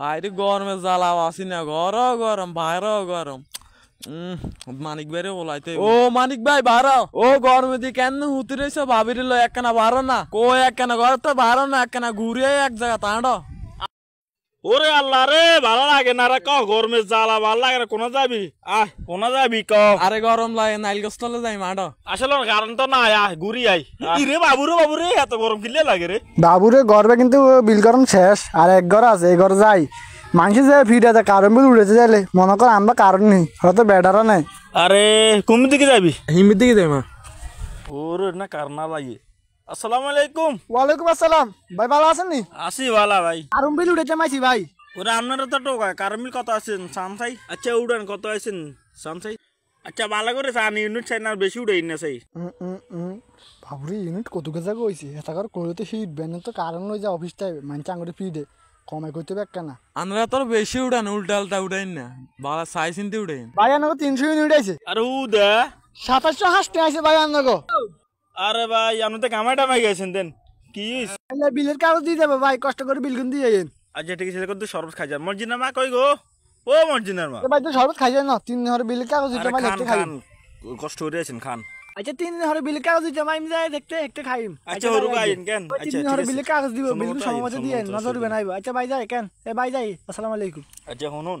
ভাইরে গরমে জ্বালাও আসি না ঘরও গরম বাইরেও গরম মানিক ভাই রে বলাইতে ও মানিক ভাই বারো ও গরমে দিয়ে কেন হুতি রয়েছে ভাবি লো একখানা বারো না কো একখানা ঘর তো বারো না একখানা ঘুরে এক জায়গা তাঁড়ো ওরে আল্লাহ রে ভালো লাগে না রে ক গরমে জ্বালা ভালো লাগে না কোন যাবি আহ কোনা যাবি ক আরে গরম লাগে নাইল গছতলে যাই মাড আসলে কারণ তো না আহ ঘুরি আই ইরে বাবু রে বাবু রে এত গরম কিলে লাগে রে বাবু রে গরমে কিন্তু বিল গরম শেষ আর এক ঘর আছে এই ঘর যাই মানুষ যে ফিট আছে কারণ বিল উড়েছে যাইলে মনে কর আমরা কারণ নেই হয়তো বেটারও নাই আরে কুমির দিকে যাবি হিমির দিকে যাই মা ওর না কারণ না লাগে আসসালামু আলাইকুম ওয়ালাইকুম আসসালাম ভাই ভালো আছেন নি আছি ভালো ভাই আরম বিল উঠেছে মাইছি ভাই ওরা আপনারা তো টোকা কারমিল কত আছেন সামসাই আচ্ছা উড়ান কত আছেন সামসাই আচ্ছা ভালো করে চান ইউনিট চাই আর বেশি উড়াই না চাই বাবুরে ইউনিট কত গেজা কইছি এটা করে করলে তো হিট ব্যান তো কারণ ওই যে অফিসটাই মানে চাঙ্গুরে ফি দে কমে করতে পারবে কেনা আমরা তোর বেশি উড়ান উল্টালটা উড়াইন না ভালো সাই চিনতে উড়াইন ভাই আনগো তিনশো ইউনিট আছে আর উদা সাতাশশো হাসতে আছে ভাই আনগো আরে ভাই আপনি তো কামাই টামাই গেছেন দেন কি বিলের কাগজ দিয়ে যাবে ভাই কষ্ট করে বিল কিনতে দিয়ে আর যেটা কি ছেলে করতে শরবত খাই যান মর্জিনার মা কই গো ও মর্জিনার মা ভাই তো শরবত খাই যান না তিন ধরে বিলের কাগজ দিতে মানে খান খাই কষ্ট করে আছেন খান আচ্ছা তিন ধরে বিলের কাগজ দিতে মাইম যায় দেখতে একটু খাই আচ্ছা, আচ্ছা হরু গাইন কেন আচ্ছা তিন ধরে বিলের কাগজ দিব বিল সময় মতো দিয়ে নজর বেনাইবো আচ্ছা ভাই যাই কেন এ ভাই যাই আসসালামু আলাইকুম আচ্ছা শুনুন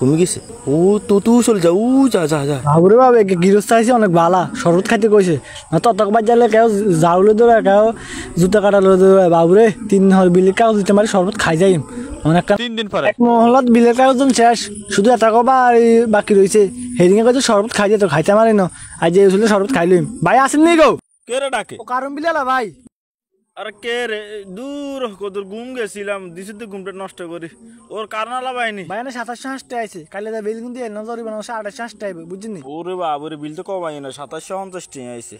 কমে গেছে ও তো তু চল যা উ যা যা যা বাবুরে বাবু একে গৃহস্থ আইছে অনেক বালা শরবত খাইতে কইছে না তো তকবার যাইলে কেউ জাউলে ধরে কেউ জুতা কাটালে ধরে বাবুরে তিন হল বিলের কাগজ দিতে মারি শরবত খাই যাইম অনেকটা তিন দিন পরে এক মহলত বিলের কাগজন শেষ শুধু এটা কবা আর বাকি রইছে হেদিনে কইছে শরবত খাই যেত খাইতে মারি না আজ এই শরবত খাইলিম ভাই আসেন নি গো কে রে ডাকে ও কারণ বিলেলা ভাই আর কে রে দূর কদর ঘুম গেছিলাম দিছি তো ঘুমটা নষ্ট করি ওর কারনালা বাইনি ভাই না সাতাশশো হাঁসটা আছে কালে যা বিল কিন্তু এলাম জরি না সাড়ে হাঁসটা আইবে বুঝিনি ওরে বাবুরে বিল তো কমাই না সাতাশশো পঞ্চাশ টিয়া আইছে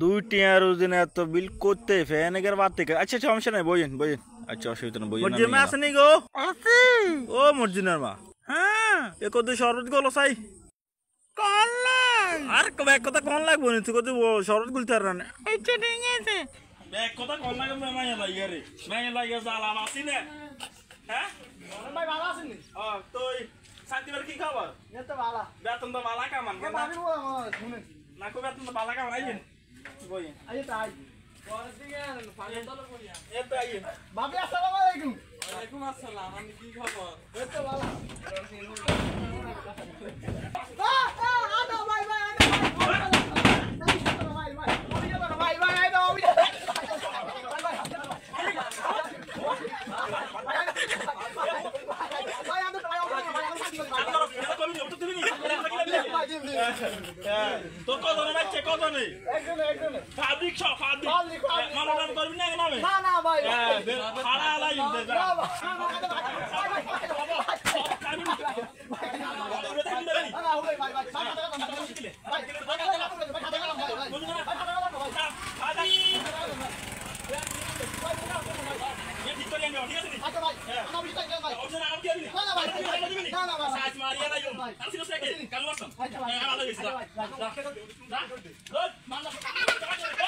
দুই টিয়া রোজিন এত বিল করতে ফ্যান এগের বাদ থেকে আচ্ছা, আচ্ছা সমস্যা নাই বইয়েন বইয়েন আচ্ছা অসুবিধা না বইয়েন মর্জিনা নি গো আছে ও মর্জিনার মা হ্যাঁ এ কত শরবত গলো সাই কল আর এক কথা কোন লাগবো নি তুই কত শরবত গুলতে আর না এটা ডিঙেছে এক কথা কম লাগে মাইয়া লাগে রে মাইয়া লাগে জালাম আসি না হ্যাঁ ভাই ভালো আছেন ও তুই শান্তিবার কি খবর তো ভালো বেতন তো ভালো কামান না খুব বেতন তো ভালো কামান আইন বই আই তাই বাবি আসসালাম আলাইকুম ওয়ালাইকুম আসসালাম আমি কি খবর এই তো ভালো তো কজনে মারছে কজনে পাবলিক সব পাবলিক মানবদান করবি না নামে না না ভাই ভাড়া লাই দে যা ভাই ভাই ভাই কালো আসলাম